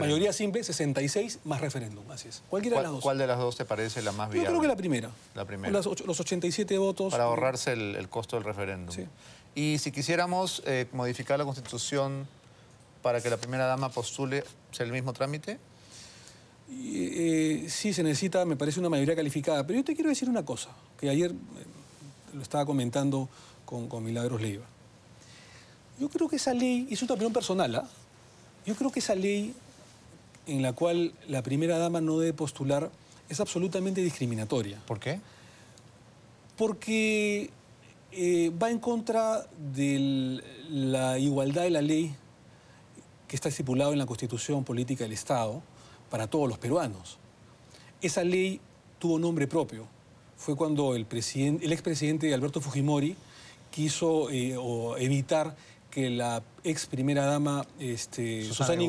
Mayoría simple, 66 más referéndum, así es. Cualquiera de ¿Cuál de las dos te parece la más viable? Yo creo que la primera. La primera. los 87 votos. Para eh, ahorrarse el, costo del referéndum. Sí. Y si quisiéramos eh, modificar la Constitución para que la primera dama postule, el mismo trámite? Eh, sí, se necesita, me parece, una mayoría calificada. Pero yo te quiero decir una cosa, que ayer lo estaba comentando con, Milagros Leiva. Yo creo que esa ley, y es una opinión personal, ¿ah? Yo creo que esa ley en la cual la primera dama no debe postular es absolutamente discriminatoria. ¿Por qué? Porque eh, va en contra de la igualdad de la ley que está estipulado en la Constitución Política del Estado para todos los peruanos. Esa ley tuvo nombre propio. Fue cuando el, el expresidente Alberto Fujimori quiso eh, evitar que la ex primera dama este, Susana,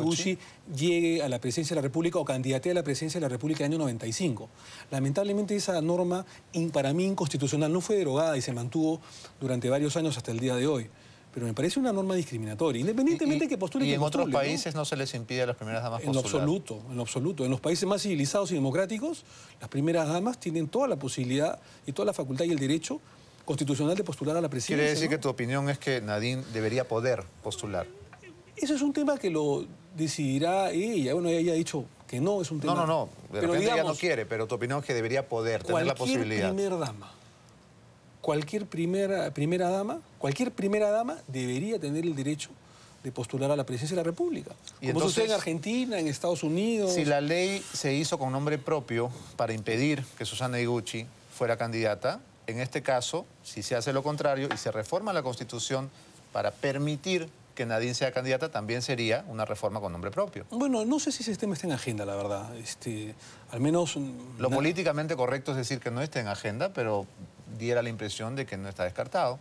llegue a la presidencia de la República o candidate a la presidencia de la República en el año 95. Lamentablemente esa norma para mí inconstitucional no fue derogada y se mantuvo durante varios años hasta el día de hoy. Pero me parece una norma discriminatoria, independientemente de que postule. ¿Y en otros países ¿no? se les impide a las primeras damas postular? En absoluto, en absoluto. En los países más civilizados y democráticos, las primeras damas tienen toda la posibilidad y toda la facultad y el derecho constitucional de postular a la presidencia. ¿Quiere decir que tu opinión es que Nadine debería poder postular? Eso es un tema que lo decidirá ella. Bueno, ella ha dicho que no, es un tema... No, no, no. De pero repente ella no quiere, pero tu opinión es que debería poder, tener la posibilidad. Cualquier primera dama, cualquier primera, dama, cualquier primera dama debería tener el derecho de postular a la presidencia de la República. Como sucede en Argentina, en Estados Unidos... Si la ley se hizo con nombre propio para impedir que Susana Iguchi fuera candidata, en este caso, si se hace lo contrario y se reforma la Constitución para permitir que Nadine sea candidata, también sería una reforma con nombre propio. Bueno, no sé si ese tema está en agenda, la verdad. Este, al menos... Lo políticamente correcto es decir que no está en agenda, pero diera la impresión de que no está descartado.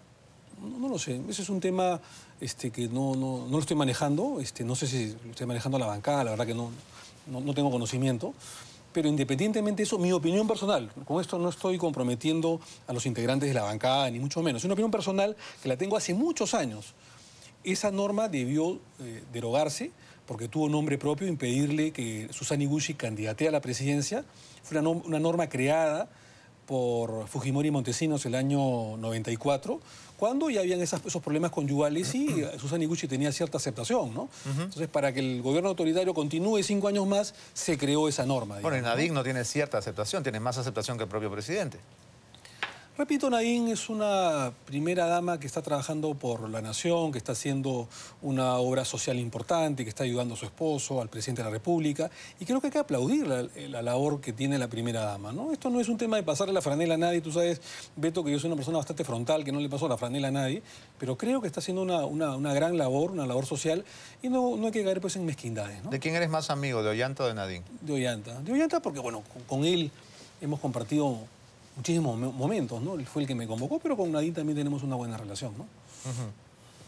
No, lo sé. Ese es un tema este, que no, no, lo estoy manejando. Este, no sé si lo estoy manejando a la bancada, la verdad que no, no tengo conocimiento. Pero independientemente de eso, mi opinión personal, con esto no estoy comprometiendo a los integrantes de la bancada, ni mucho menos, es una opinión personal que la tengo hace muchos años. Esa norma debió eh, derogarse porque tuvo nombre propio, impedirle que Susani Iguchi candidate a la presidencia. Fue una, una norma creada por Fujimori y Montesinos el año 94, cuando ya habían esos problemas conyugales y Susan Iguchi tenía cierta aceptación, ¿no? Entonces, para que el gobierno autoritario continúe cinco años más, se creó esa norma. bueno, y Nadig no tiene cierta aceptación, tiene más aceptación que el propio presidente. Repito, Nadine es una primera dama que está trabajando por la nación, que está haciendo una obra social importante, que está ayudando a su esposo, al presidente de la República, y creo que hay que aplaudir la, labor que tiene la primera dama, Esto no es un tema de pasarle la franela a nadie, tú sabes, Beto, que yo soy una persona bastante frontal, que no le paso la franela a nadie, pero creo que está haciendo una, gran labor, una labor social, y no, hay que caer pues, en mezquindades, ¿De quién eres más amigo, de Ollanta o de Nadine? De Ollanta, de Ollanta porque, bueno, con él hemos compartido muchísimos momentos, ¿no? Él fue el que me convocó, pero con Nadine también tenemos una buena relación, ¿no?